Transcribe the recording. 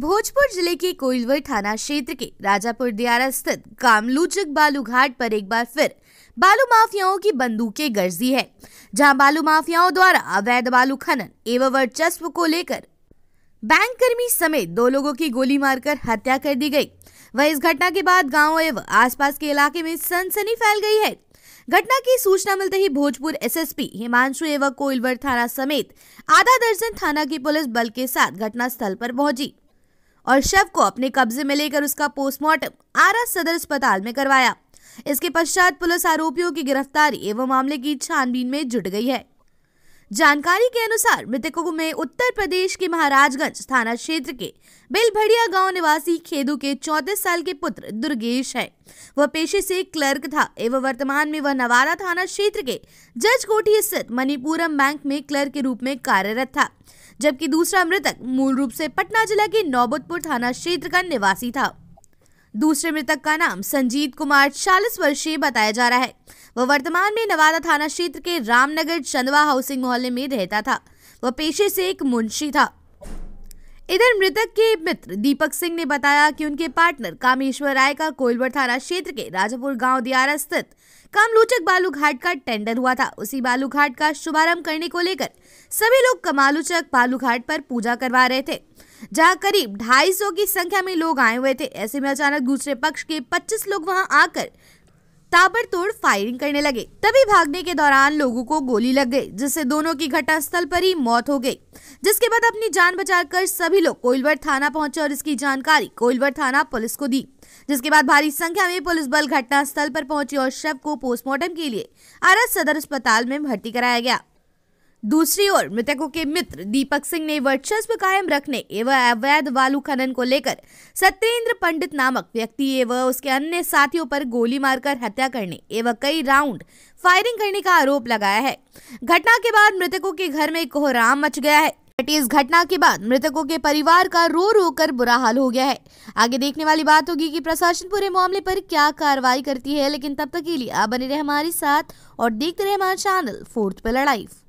भोजपुर जिले के कोइलवर थाना क्षेत्र के राजापुर दियारा स्थित गांव लूचक बालू घाट पर एक बार फिर बालू माफियाओं की बंदूकें गर्जी है जहां बालू माफियाओं द्वारा अवैध बालू खनन एवं वर्चस्व को लेकर बैंक कर्मी समेत दो लोगों की गोली मारकर हत्या कर दी गई वह इस घटना के बाद गाँव एवं आसपास के इलाके में सनसनी फैल गई है घटना की सूचना मिलते ही भोजपुर एसएसपी हिमांशु एवं कोइलवर थाना समेत आधा दर्जन थाना की पुलिस बल के साथ घटनास्थल पर पहुंची और शव को अपने कब्जे में लेकर उसका पोस्टमार्टम आरा सदर अस्पताल में करवाया इसके पश्चात पुलिस आरोपियों की गिरफ्तारी एवं मामले की छानबीन में जुट गई है जानकारी के अनुसार मृतकों में उत्तर प्रदेश के महाराजगंज थाना क्षेत्र के बेलभड़िया गांव निवासी खेदू के चौतीस साल के पुत्र दुर्गेश है वह पेशे से क्लर्क था एवं वर्तमान में वह नवारा थाना क्षेत्र के जज कोठी स्थित मणिपुरम बैंक में क्लर्क के रूप में कार्यरत था जबकि दूसरा मृतक मूल रूप से पटना जिला के नौबतपुर थाना क्षेत्र का निवासी था दूसरे मृतक का नाम संजीत कुमार चालीस वर्षीय बताया जा रहा है वह वर्तमान में नवादा थाना क्षेत्र के रामनगर चंदवा हाउसिंग मोहल्ले में रहता था वह पेशे से एक मुंशी था इधर मृतक के मित्र दीपक सिंह ने बताया कि उनके पार्टनर कामेश्वर राय का कोयलवर थाना क्षेत्र के राजापुर गांव दियारा स्थित कामलूचक बालू घाट का टेंडर हुआ था उसी बालू घाट का शुभारंभ करने को लेकर सभी लोग कमालूचक बालू घाट पर पूजा करवा रहे थे जहां करीब 250 की संख्या में लोग आए हुए थे ऐसे में अचानक दूसरे पक्ष के 25 लोग वहां आकर ताबड़तोड़ फायरिंग करने लगे तभी भागने के दौरान लोगों को गोली लग गई जिससे दोनों की घटनास्थल पर ही मौत हो गई जिसके बाद अपनी जान बचाकर सभी लोग कोइलवर थाना पहुंचे और इसकी जानकारी कोइलवर थाना पुलिस को दी जिसके बाद भारी संख्या में पुलिस बल घटनास्थल पर पहुंची और शव को पोस्टमार्टम के लिए आरस सदर अस्पताल में भर्ती कराया गया दूसरी ओर मृतकों के मित्र दीपक सिंह ने वर्चस्व कायम रखने एवं अवैध बालू खनन को लेकर सत्येंद्र पंडित नामक व्यक्ति एवं उसके अन्य साथियों पर गोली मारकर हत्या करने एवं कई राउंड फायरिंग करने का आरोप लगाया है घटना के बाद मृतकों के घर में कोहराम मच गया है इस घटना के बाद मृतकों के परिवार का रो रो कर बुरा हाल हो गया है आगे देखने वाली बात होगी कि प्रशासन पूरे मामले पर क्या कार्रवाई करती है लेकिन तब तक के लिए आप बने रहे हमारे साथ और देखते रहे हमारा चैनल फोर्थ पे लड़ाई